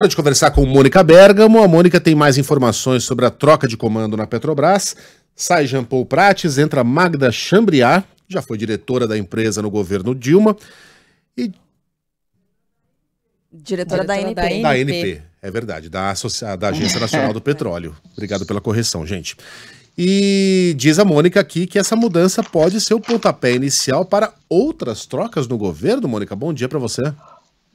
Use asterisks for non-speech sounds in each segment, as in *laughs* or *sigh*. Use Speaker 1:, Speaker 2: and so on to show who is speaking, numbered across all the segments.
Speaker 1: Hora de conversar com Mônica Bergamo. A Mônica tem mais informações sobre a troca de comando na Petrobras. Sai Jean Paul Prates, entra Magda Chambriá, já foi diretora da empresa no governo Dilma. E.
Speaker 2: Diretora, diretora da, NP. da, ANP. da ANP.
Speaker 1: É verdade, da, da Agência Nacional do Petróleo. *laughs* Obrigado pela correção, gente. E diz a Mônica aqui que essa mudança pode ser o pontapé inicial para outras trocas no governo. Mônica, bom dia para você.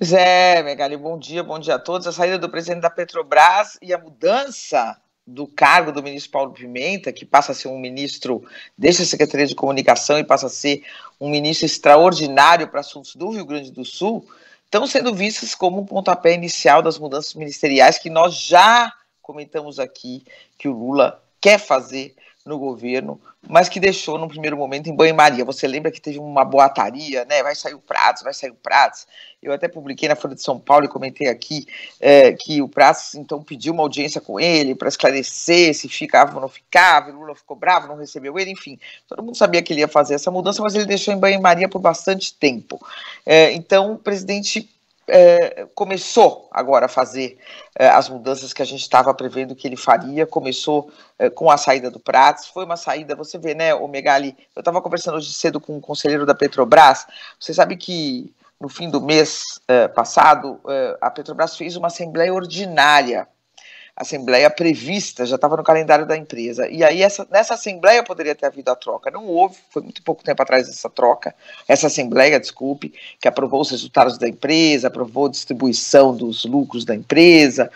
Speaker 2: Zé, Megali, bom dia, bom dia a todos. A saída do presidente da Petrobras e a mudança do cargo do ministro Paulo Pimenta, que passa a ser um ministro, deixa a Secretaria de Comunicação e passa a ser um ministro extraordinário para assuntos do Rio Grande do Sul, estão sendo vistas como um pontapé inicial das mudanças ministeriais que nós já comentamos aqui que o Lula quer fazer no governo, mas que deixou no primeiro momento em banho-maria. Você lembra que teve uma boataria, né? Vai sair o Prats, vai sair o Prats. Eu até publiquei na Folha de São Paulo e comentei aqui é, que o Prats então pediu uma audiência com ele para esclarecer se ficava ou não ficava. Lula ficou bravo, não recebeu ele, enfim. Todo mundo sabia que ele ia fazer essa mudança, mas ele deixou em banho-maria por bastante tempo. É, então, o presidente é, começou agora a fazer é, as mudanças que a gente estava prevendo que ele faria, começou é, com a saída do Prats, foi uma saída, você vê, né, o Megali, eu estava conversando hoje cedo com um conselheiro da Petrobras, você sabe que no fim do mês é, passado, é, a Petrobras fez uma assembleia ordinária assembleia prevista, já estava no calendário da empresa. E aí essa, nessa assembleia poderia ter havido a troca. Não houve, foi muito pouco tempo atrás essa troca, essa assembleia, desculpe, que aprovou os resultados da empresa, aprovou a distribuição dos lucros da empresa.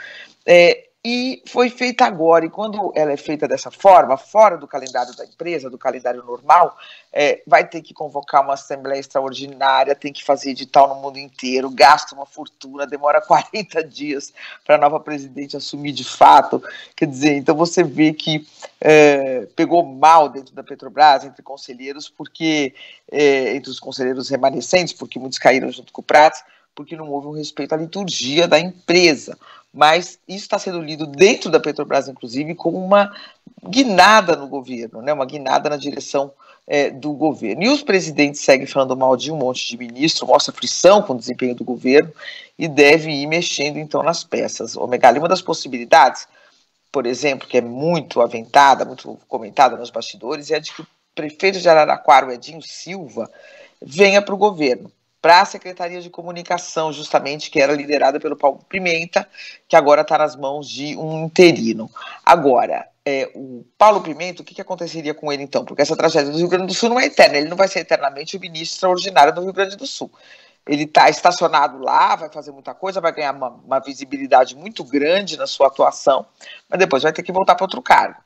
Speaker 2: É, e foi feita agora. E quando ela é feita dessa forma, fora do calendário da empresa, do calendário normal, é, vai ter que convocar uma assembleia extraordinária, tem que fazer edital no mundo inteiro, gasta uma fortuna, demora 40 *laughs* dias para a nova presidente assumir de fato. Quer dizer, então você vê que é, pegou mal dentro da Petrobras, entre conselheiros, porque é, entre os conselheiros remanescentes, porque muitos caíram junto com o Prats, porque não houve um respeito à liturgia da empresa mas isso está sendo lido dentro da Petrobras, inclusive, como uma guinada no governo, né? uma guinada na direção é, do governo. E os presidentes seguem falando mal de um monte de ministro, mostra frição com o desempenho do governo e deve ir mexendo então nas peças. Omega uma das possibilidades, por exemplo, que é muito aventada, muito comentada nos bastidores, é a de que o prefeito de Araraquara, o Edinho Silva, venha para o governo para a Secretaria de Comunicação, justamente, que era liderada pelo Paulo Pimenta, que agora está nas mãos de um interino. Agora, é, o Paulo Pimenta, o que, que, aconteceria com ele então? Porque essa tragédia do Rio Grande do Sul não é eterna, ele não vai ser eternamente o ministro extraordinário do Rio Grande do Sul. Ele está estacionado lá, vai fazer muita coisa, vai ganhar uma, uma visibilidade muito grande na sua atuação, mas depois vai ter que voltar para outro cargo.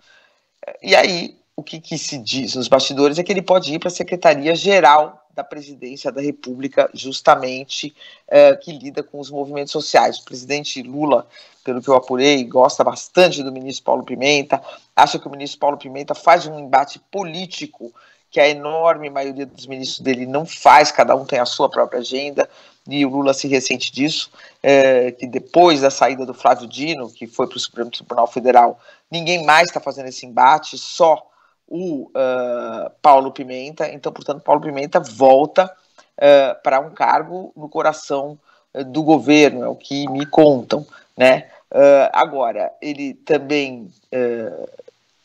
Speaker 2: E aí, o que, que se diz nos bastidores é que ele pode ir para a Secretaria-Geral da presidência da República, justamente é, que lida com os movimentos sociais. O presidente Lula, pelo que eu apurei, gosta bastante do ministro Paulo Pimenta, acha que o ministro Paulo Pimenta faz um embate político que a enorme maioria dos ministros dele não faz, cada um tem a sua própria agenda, e o Lula se ressente disso, é, que depois da saída do Flávio Dino, que foi para o Supremo Tribunal Federal, ninguém mais está fazendo esse embate, só o uh, Paulo Pimenta. Então, portanto, Paulo Pimenta volta uh, para um cargo no coração uh, do governo, é o que me contam, né? agora, ele também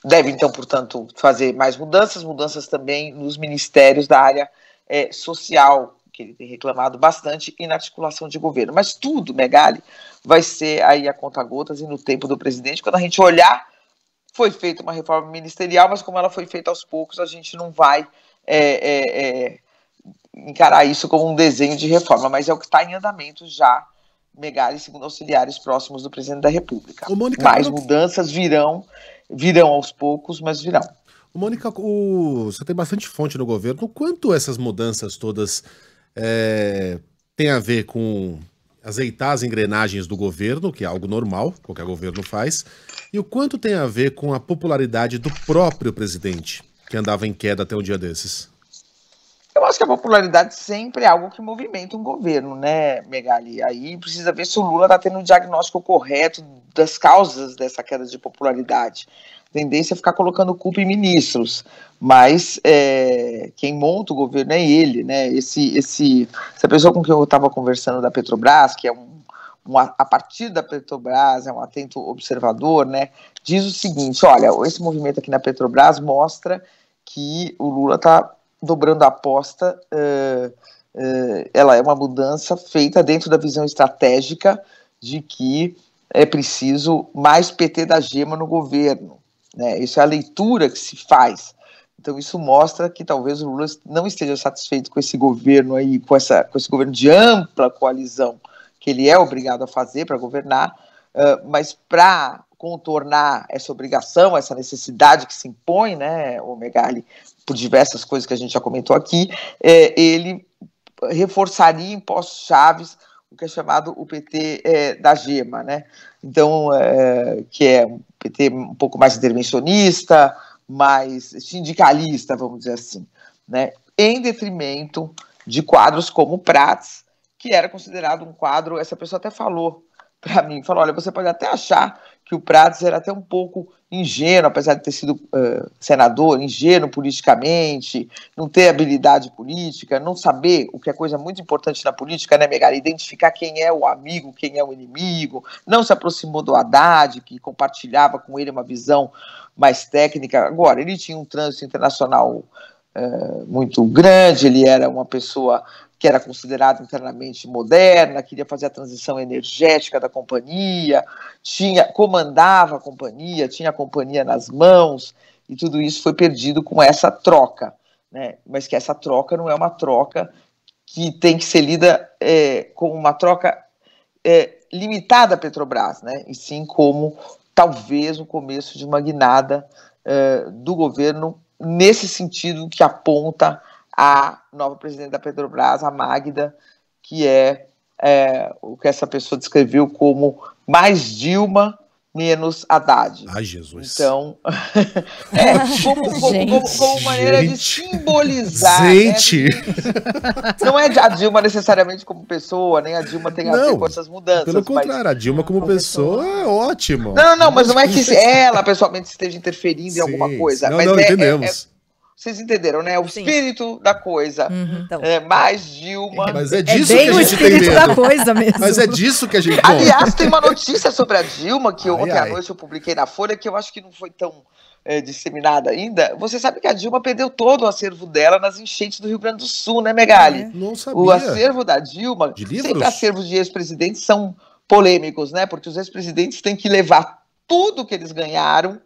Speaker 2: deve, então, portanto, fazer mais mudanças, mudanças também nos ministérios da área eh, social, que ele tem reclamado bastante, e na articulação de governo. Mas tudo, Megali, né, vai ser aí a conta gotas e no tempo do presidente, quando a gente olhar foi feita uma reforma ministerial, mas como ela foi feita aos poucos, a gente não vai é, é, é encarar isso como um desenho de reforma, mas é o que está em andamento já. Megali e segundo auxiliares próximos do presidente da República. Mônica, Mais
Speaker 1: mudanças virão, virão aos poucos, mas virão. Mônica, o... você tem bastante fonte no governo. O quanto essas mudanças todas é, têm a ver com azeitar as engrenagens do governo, que é algo normal, qualquer governo faz, e o quanto tem a ver com a popularidade do próprio presidente, que andava em queda até um dia desses?
Speaker 2: eu acho que a popularidade sempre é algo que movimenta um governo, né, Megali? Aí precisa ver se o Lula está tendo o um diagnóstico correto das causas dessa queda de popularidade. tendência é ficar colocando culpa em ministros, mas é, quem monta o governo é ele, né? Esse, esse, essa pessoa com quem eu estava conversando da Petrobras, que é um a partir da Petrobras, é um atento observador, né, diz o seguinte: olha, esse movimento aqui na Petrobras mostra que o Lula está dobrando a aposta, uh, uh, ela é uma mudança feita dentro da visão estratégica de que é preciso mais PT da gema no governo. Né? Isso é a leitura que se faz. Então isso mostra que talvez o Lula não esteja satisfeito com esse governo aí, com, essa, com esse governo de ampla coalizão que ele é obrigado a fazer para governar, uh, mas para contornar essa obrigação, essa necessidade que se impõe, né, o Megali, por diversas coisas que a gente já comentou aqui, é, ele reforçaria em impostos chaves, o que é chamado o PT é, da gema, né? Então, é, que é um PT um pouco mais intervencionista, mais sindicalista, vamos dizer assim, né? Em detrimento de quadros como Prats, que era considerado um quadro, essa pessoa até falou para mim, falou, olha, você pode até achar que o Prats era até um pouco ingênuo, apesar de ter sido uh, senador, ingênuo politicamente, não ter habilidade política, não saber o que é coisa muito importante na política, né, Megara? Identificar quem é o amigo, quem é o inimigo, não se aproximou do Haddad, que compartilhava com ele uma visão mais técnica. Agora, ele tinha um trânsito internacional eh, muito grande, ele era uma pessoa que era considerada internamente moderna, queria fazer a transição energética da companhia, tinha comandava a companhia, tinha a companhia nas mãos, e tudo isso foi perdido com essa troca. Né? Mas que essa troca não é uma troca que tem que ser lida é, eh, como uma troca é, limitada à Petrobras, né? e sim como talvez o começo de uma guinada é, do governo nesse sentido que aponta a nova presidente da Petrobras, a Magda, que é, é o que essa pessoa descreveu como mais Dilma menos Haddad. Ai, Jesus. Então, *laughs* é, como, como, como, como, maneira gente. de simbolizar. Né? Gente! Né? Não é a Dilma necessariamente como pessoa, nem a Dilma tem a ver com essas mudanças.
Speaker 1: Pelo contrário, a Dilma como, como
Speaker 2: pessoa, pessoa, é ótimo. Não, não, mas não é que *laughs* ela pessoalmente esteja interferindo Sim. em alguma coisa. Não, mas não, é, é, é entendemos. É, vocês entenderam, né? O Sim. espírito da coisa. Uhum. Então, é, mais Dilma. É, mas é, é disso é que a gente o tá espírito tem medo. da coisa mesmo. Mas
Speaker 1: é disso que a gente. Aliás, tem
Speaker 2: uma notícia sobre a Dilma que ai, ontem ai. à noite eu publiquei na Folha que eu acho que não foi tão é, disseminada ainda. Você sabe que a Dilma perdeu todo o acervo dela nas enchentes do Rio Grande do Sul, né, Megali? É, não sabia. O acervo da Dilma. De Sempre acervos de ex-presidentes são polêmicos, né? Porque os ex-presidentes têm que levar tudo que eles ganharam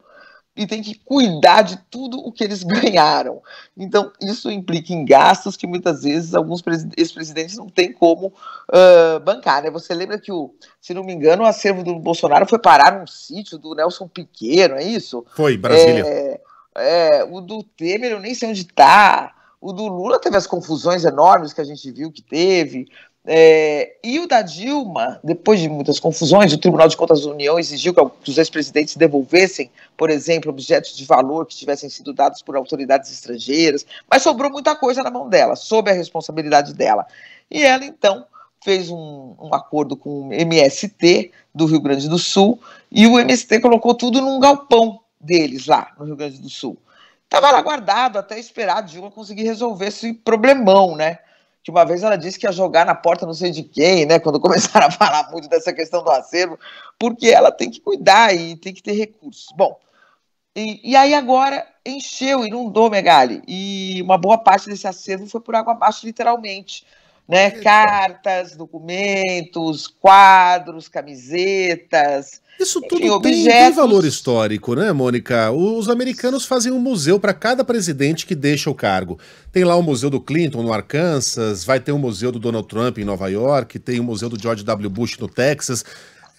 Speaker 2: e tem que cuidar de tudo o que eles *laughs* ganharam. Então, isso implica em gastos que muitas vezes alguns ex-presidentes não têm como uh, bancar. Né? Você lembra que, o, se não me engano, o acervo do Bolsonaro foi parar num sítio do Nelson Piqueiro, é isso? Foi, Brasília. É, é, o do Temer, eu nem sei onde está. O do Lula teve as confusões enormes que a gente viu que teve. É, e o da Dilma, depois de muitas confusões, o Tribunal de Contas da União exigiu que os ex-presidentes devolvessem, por exemplo, objetos de valor que tivessem sido dados por autoridades estrangeiras, mas sobrou muita coisa na mão dela, sob a responsabilidade dela. E ela, então, fez um, um, acordo com o MST do Rio Grande do Sul e o MST colocou tudo num galpão deles lá no Rio Grande do Sul. Estava lá guardado até esperar a Dilma conseguir resolver esse problemão, né? que uma vez ela disse que ia jogar na porta não sei de quem, né? Quando *laughs* começaram a falar muito dessa questão do acervo, porque ela tem que cuidar e tem que ter recursos. Bom, e, e aí agora encheu, inundou Megali, e uma boa parte desse acervo foi por água abaixo, literalmente né? Cartas, documentos, quadros, camisetas. Isso tudo tem, objetos... tem, valor
Speaker 1: histórico, né, Mônica? Os americanos fazem um museu para cada presidente que deixa o cargo. Tem lá o Museu do Clinton, no Arkansas, vai ter o Museu do Donald Trump em Nova York, tem o Museu do George W. Bush no Texas.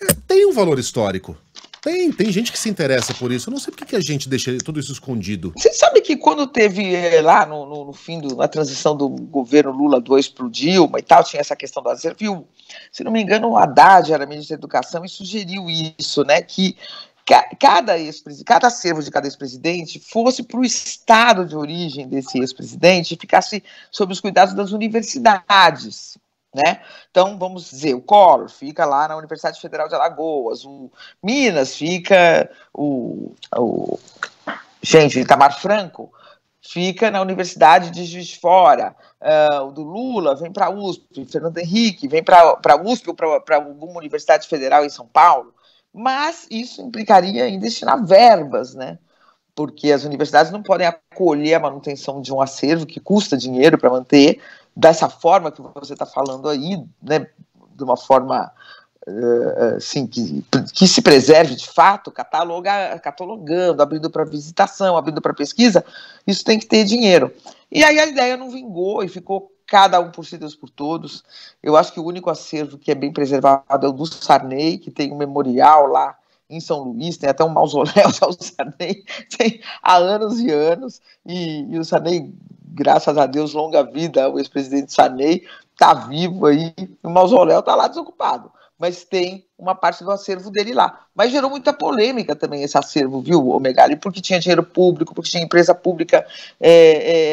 Speaker 1: É, tem um valor histórico. Tem, tem gente que se interessa por isso. Eu não sei por que a gente deixa tudo isso escondido. Você sabe que quando teve
Speaker 2: é, lá no, no, no, fim, do, na transição do governo Lula 2 para o Dilma e tal, tinha essa questão do asilo. Viu? Se não me engano, o Haddad era ministro da Educação e sugeriu isso, né? Que cada, ex cada servo de cada ex-presidente fosse para o estado de origem desse ex-presidente e ficasse sob os cuidados das universidades. Né? Então, vamos dizer, o Collor fica lá na Universidade Federal de Alagoas, o Minas fica, o, o gente, o Itamar Franco fica na Universidade de Juiz de Fora, uh, o do Lula vem para a USP, Fernando Henrique vem para a USP ou para alguma Universidade Federal em São Paulo, mas isso implicaria em destinar verbas, né? porque as universidades não podem acolher a manutenção de um acervo que custa dinheiro para manter dessa forma que você está falando aí, né, de uma forma assim, que, que se preserve de fato, cataloga, catalogando, abrindo para visitação, abrindo para pesquisa, isso tem que ter dinheiro. E aí a ideia não vingou e ficou cada um por si, Deus por todos. Eu acho que o único acervo que é bem preservado é o do Sarney, que tem um memorial lá em São Luís, tem até um mausoléu ao *laughs* Sarney, tem há anos e anos, e, e o Sarney, graças a Deus, longa vida, o ex-presidente Sarney está vivo aí, o mausoléu está lá desocupado, mas tem uma parte do acervo dele lá. Mas gerou muita polêmica também esse acervo, viu, Omegali? Porque tinha dinheiro público, porque tinha empresa pública é, é,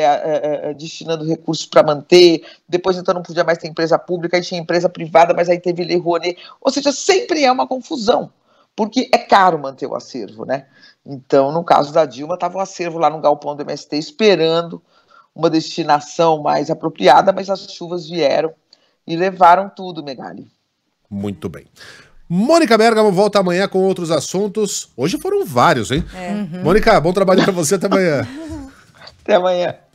Speaker 2: é, é destinando recursos para manter, depois então não podia mais ter empresa pública, aí tinha empresa privada, mas aí teve Le Rouanet. Ou seja, sempre é uma confusão porque é caro manter o acervo, né? Então, no caso da Dilma, estava o acervo lá no galpão do MST esperando uma destinação mais apropriada, mas as chuvas vieram e levaram tudo, Megali.
Speaker 1: Muito bem. Mônica Bergamo volta amanhã com outros assuntos. Hoje foram vários, hein? É. Uhum. Mônica, bom trabalho para você até amanhã. *laughs* até amanhã.